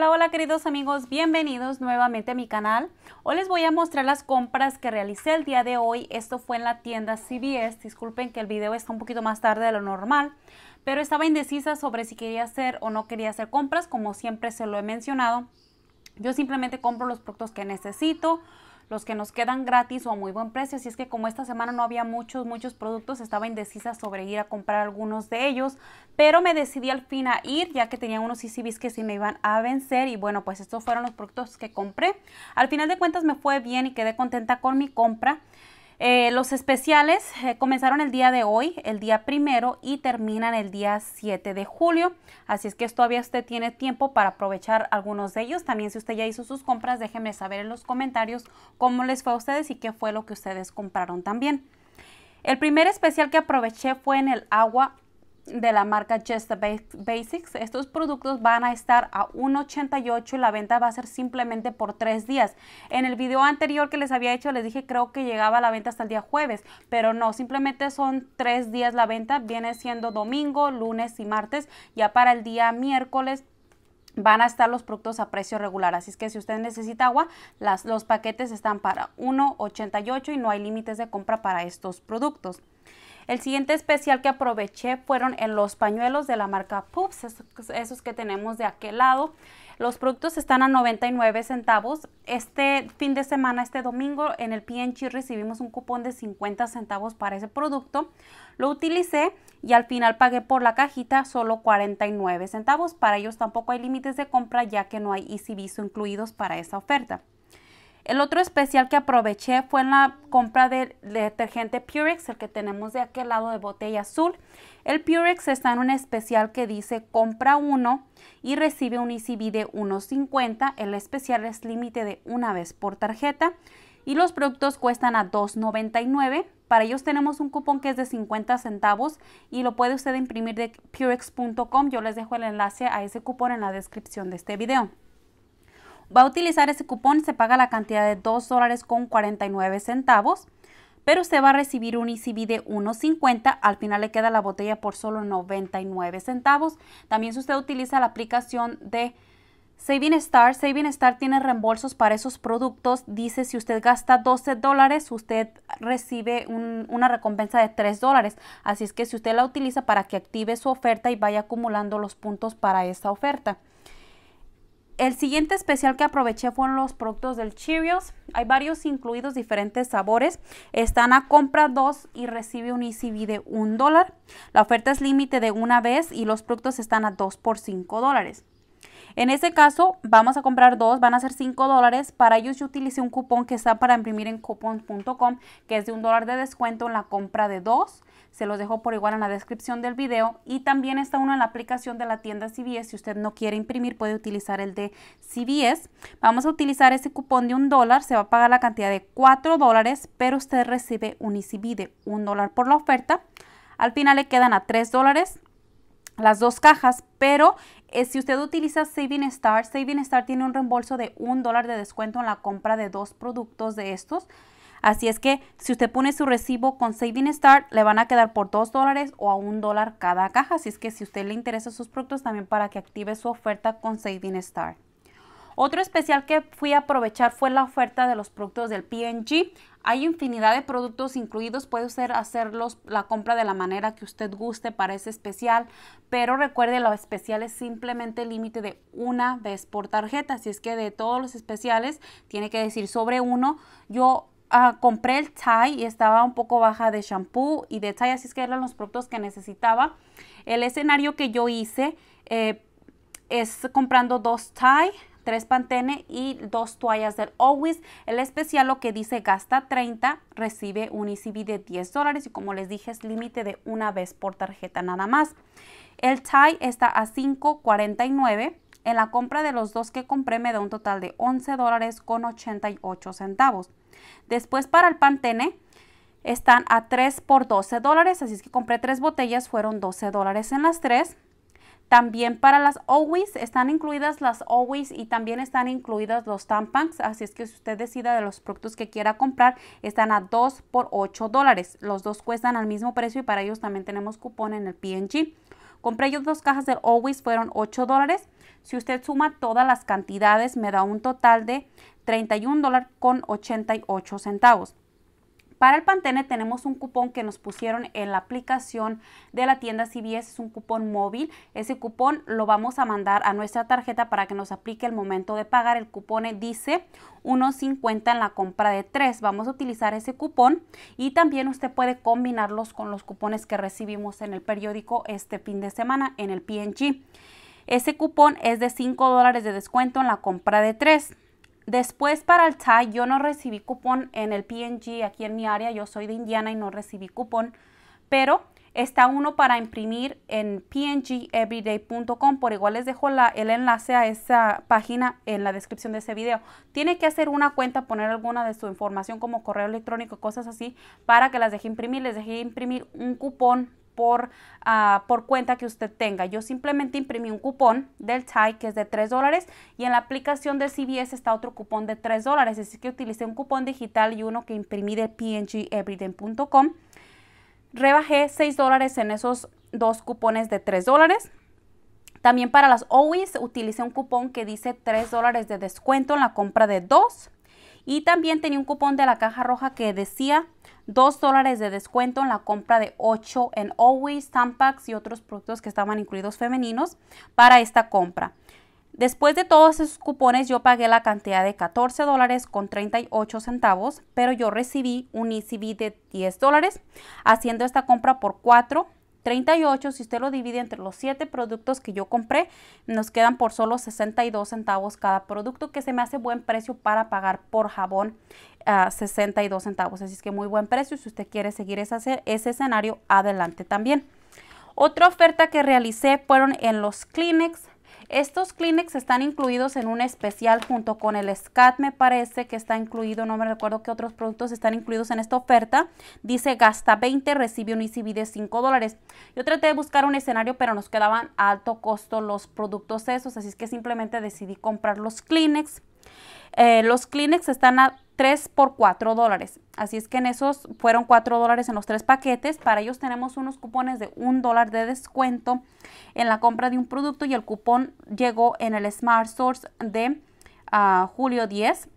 Hola, hola queridos amigos, bienvenidos nuevamente a mi canal. Hoy les voy a mostrar las compras que realicé el día de hoy. Esto fue en la tienda CVS. Disculpen que el video está un poquito más tarde de lo normal, pero estaba indecisa sobre si quería hacer o no quería hacer compras, como siempre se lo he mencionado. Yo simplemente compro los productos que necesito los que nos quedan gratis o a muy buen precio. Así es que como esta semana no había muchos, muchos productos, estaba indecisa sobre ir a comprar algunos de ellos, pero me decidí al fin a ir ya que tenía unos CCBs que sí me iban a vencer y bueno, pues estos fueron los productos que compré. Al final de cuentas me fue bien y quedé contenta con mi compra. Eh, los especiales eh, comenzaron el día de hoy, el día primero, y terminan el día 7 de julio. Así es que todavía usted tiene tiempo para aprovechar algunos de ellos. También si usted ya hizo sus compras, déjenme saber en los comentarios cómo les fue a ustedes y qué fue lo que ustedes compraron también. El primer especial que aproveché fue en el agua de la marca Just Basics. Estos productos van a estar a 1.88 y la venta va a ser simplemente por tres días. En el video anterior que les había hecho les dije creo que llegaba la venta hasta el día jueves, pero no, simplemente son tres días la venta. Viene siendo domingo, lunes y martes. Ya para el día miércoles van a estar los productos a precio regular. Así es que si usted necesita agua, las, los paquetes están para 1.88 y no hay límites de compra para estos productos. El siguiente especial que aproveché fueron en los pañuelos de la marca Pups, esos, que tenemos de aquel lado. Los productos están a 99 centavos. Este fin de semana, este domingo, en el PNG recibimos un cupón de 50 centavos para ese producto. Lo utilicé y al final pagué por la cajita solo 49 centavos. Para ellos tampoco hay límites de compra ya que no hay Easy incluidos para esa oferta. El otro especial que aproveché fue en la compra del detergente Purex, el que tenemos de aquel lado de botella azul. El Purex está en un especial que dice compra uno y recibe un ECB de 1.50. El especial es límite de una vez por tarjeta y los productos cuestan a 2.99. Para ellos tenemos un cupón que es de 50 centavos y lo puede usted imprimir de purex.com. Yo les dejo el enlace a ese cupón en la descripción de este video va a utilizar ese cupón, se paga la cantidad de 2 dólares con 49 centavos, pero usted va a recibir un ECB de 1.50, al final le queda la botella por solo 99 centavos. También si usted utiliza la aplicación de Saving Star, Saving Star tiene reembolsos para esos productos. Dice si usted gasta 12 dólares, usted recibe una recompensa de 3 dólares. Así es que si usted la utiliza para que active su oferta y vaya acumulando los puntos para esa oferta el siguiente especial que aproveché fueron los productos del Cheerios. Hay varios incluidos, diferentes sabores. Están a compra 2 y recibe un ECB de 1 dólar. La oferta es límite de una vez y los productos están a 2 por 5 dólares. En ese caso, vamos a comprar dos, van a ser 5 dólares. Para ellos yo utilicé un cupón que está para imprimir en cupons.com que es de un dólar de descuento en la compra de dos. Se los dejo por igual en la descripción del video. Y también está uno en la aplicación de la tienda CVS. Si usted no quiere imprimir, puede utilizar el de CVS. Vamos a utilizar ese cupón de un dólar. Se va a pagar la cantidad de 4 dólares, pero usted recibe un ICB de un dólar por la oferta. Al final le quedan a 3 dólares las dos cajas, pero eh, si usted utiliza Saving Star, Saving Star tiene un reembolso de un dólar de descuento en la compra de dos productos de estos. Así es que si usted pone su recibo con Saving Star, le van a quedar por dos dólares o a un dólar cada caja. Así es que si usted le interesa sus productos, también para que active su oferta con Saving Star. Otro especial que fui a aprovechar fue la oferta de los productos del PNG. Hay infinidad de productos incluidos, puede ser hacerlos la compra de la manera que usted guste para ese especial, pero recuerde, lo especial es simplemente el límite de una vez por tarjeta, así es que de todos los especiales tiene que decir sobre uno. Yo ah, compré el Thai y estaba un poco baja de shampoo y de Thai así es que eran los productos que necesitaba. El escenario que yo hice eh, es comprando dos Thai. Tres Pantene y dos toallas del Always. El especial lo que dice gasta 30, recibe un ECB de 10 dólares y como les dije es límite de una vez por tarjeta nada más. El tie está a 5.49. En la compra de los dos que compré me da un total de 11 dólares con 88 centavos. Después para el Pantene están a 3 por 12 dólares, así es que compré tres botellas, fueron 12 dólares en las tres también para las always están incluidas las always y también están incluidas los tampons. Así es que si usted decida de los productos que quiera comprar, están a 2 por 8 dólares. Los dos cuestan al mismo precio y para ellos también tenemos cupón en el PNG. Compré yo dos cajas del Always, fueron 8 dólares. Si usted suma todas las cantidades, me da un total de 31 dólares con 88 centavos. Para el Pantene tenemos un cupón que nos pusieron en la aplicación de la tienda CBS, es un cupón móvil. Ese cupón lo vamos a mandar a nuestra tarjeta para que nos aplique el momento de pagar. El cupón dice 1.50 en la compra de 3. Vamos a utilizar ese cupón y también usted puede combinarlos con los cupones que recibimos en el periódico este fin de semana en el PNG. Ese cupón es de 5 dólares de descuento en la compra de 3. Después para el TIE yo no recibí cupón en el PNG aquí en mi área, yo soy de Indiana y no recibí cupón, pero está uno para imprimir en pngeveryday.com, por igual les dejo el enlace a esa página en la descripción de ese video. Tiene que hacer una cuenta, poner alguna de su información como correo electrónico, cosas así, para que las deje imprimir, les deje imprimir un cupón Ah, por, cuenta que usted tenga. Yo simplemente imprimí un cupón del TIE que es de 3 dólares y en la aplicación del CBS está otro cupón de 3 dólares. Así que utilicé un cupón digital y uno que imprimí de pngeveryday.com. Rebajé 6 dólares en esos dos cupones de 3 dólares. También para las OWIs utilicé un cupón que dice 3 dólares de descuento en la compra de dos y también tenía un cupón de la caja roja que decía 2 dólares de descuento en la compra de 8 en Always, Tampax y otros productos que estaban incluidos femeninos para esta compra. Después de todos esos cupones yo pagué la cantidad de 14 dólares con 38 centavos, pero yo recibí un ECB de 10 dólares haciendo esta compra por 4 38, si usted lo divide entre los 7 productos que yo compré, nos quedan por solo 62 centavos cada producto, que se me hace buen precio para pagar por jabón 62 ah, centavos. Así es que muy buen precio. Si usted quiere seguir ese, ese escenario, adelante también. Otra oferta que realicé fueron en los Kleenex estos Kleenex están incluidos en un especial junto con el SCAT, me parece que está incluido, no me recuerdo qué otros productos están incluidos en esta oferta. Dice gasta 20, recibe un ICB de 5 dólares. Yo traté de buscar un escenario, pero nos quedaban a alto costo los productos esos, así es que simplemente decidí comprar los Kleenex. Eh, los Kleenex están a 3 por 4 dólares. Así es que en esos fueron 4 dólares en los tres paquetes. Para ellos tenemos unos cupones de 1 dólar de descuento en la compra de un producto y el cupón llegó en el Smart Source de ah, julio 10.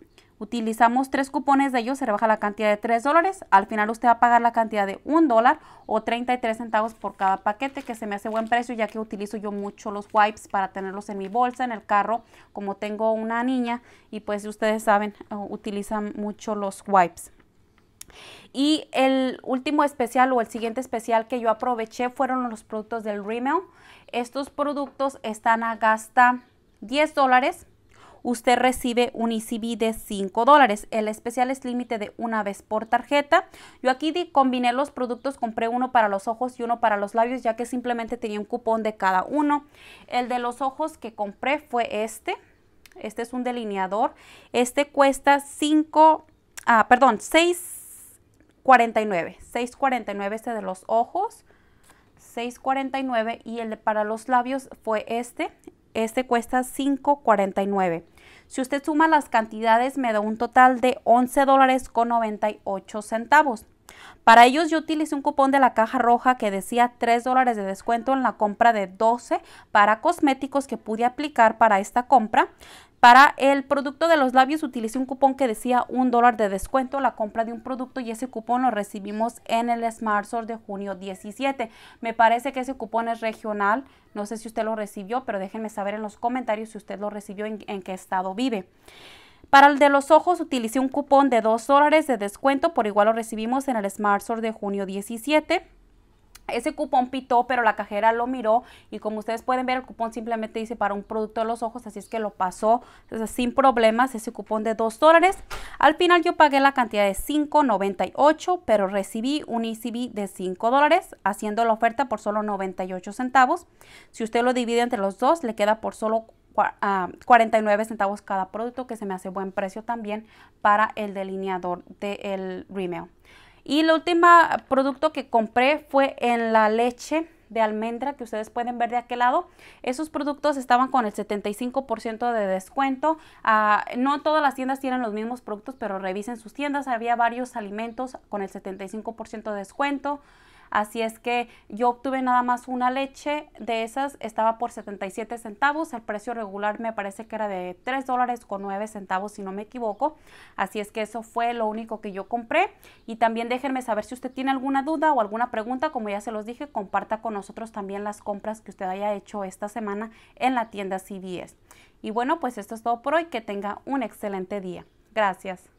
Utilizamos tres cupones de ellos, se rebaja la cantidad de tres dólares. Al final usted va a pagar la cantidad de un dólar o 33 centavos por cada paquete, que se me hace buen precio ya que utilizo yo mucho los wipes para tenerlos en mi bolsa, en el carro, como tengo una niña y pues ustedes saben, eh, utilizan mucho los wipes. Y el último especial o el siguiente especial que yo aproveché fueron los productos del Rimmel. Estos productos están a gasta 10 dólares usted recibe un ECB de 5 dólares. El especial es límite de una vez por tarjeta. Yo aquí combiné los productos, compré uno para los ojos y uno para los labios, ya que simplemente tenía un cupón de cada uno. El de los ojos que compré fue este. Este es un delineador. Este cuesta 5, ah, perdón, 6.49. 6.49 este de los ojos. 6.49 y el de para los labios fue este. Este cuesta 5.49. Si usted suma las cantidades me da un total de 11 dólares con 98 centavos. Para ellos yo utilicé un cupón de la caja roja que decía 3 dólares de descuento en la compra de 12 para cosméticos que pude aplicar para esta compra. Para el producto de los labios utilicé un cupón que decía un dólar de descuento la compra de un producto y ese cupón lo recibimos en el Smart de junio 17. Me parece que ese cupón es regional, no sé si usted lo recibió, pero déjenme saber en los comentarios si usted lo recibió en, en qué estado vive. Para el de los ojos utilicé un cupón de dos dólares de descuento, por igual lo recibimos en el Smart de junio 17. Ese cupón pitó, pero la cajera lo miró y como ustedes pueden ver, el cupón simplemente dice para un producto de los ojos, así es que lo pasó sin problemas, ese cupón de 2 dólares. Al final yo pagué la cantidad de 5.98, pero recibí un ECB de 5 dólares, haciendo la oferta por solo 98 centavos. Si usted lo divide entre los dos, le queda por solo 49 ah, centavos cada producto, que se me hace buen precio también para el delineador del Rimeo. Y el último producto que compré fue en la leche de almendra que ustedes pueden ver de aquel lado. Esos productos estaban con el 75% de descuento. Ah, no todas las tiendas tienen los mismos productos, pero revisen sus tiendas. Había varios alimentos con el 75% de descuento. Así es que yo obtuve nada más una leche de esas, estaba por 77 centavos, el precio regular me parece que era de 3 dólares con 9 centavos si no me equivoco. Así es que eso fue lo único que yo compré y también déjenme saber si usted tiene alguna duda o alguna pregunta, como ya se los dije, comparta con nosotros también las compras que usted haya hecho esta semana en la tienda CVS. Y bueno, pues esto es todo por hoy, que tenga un excelente día. Gracias.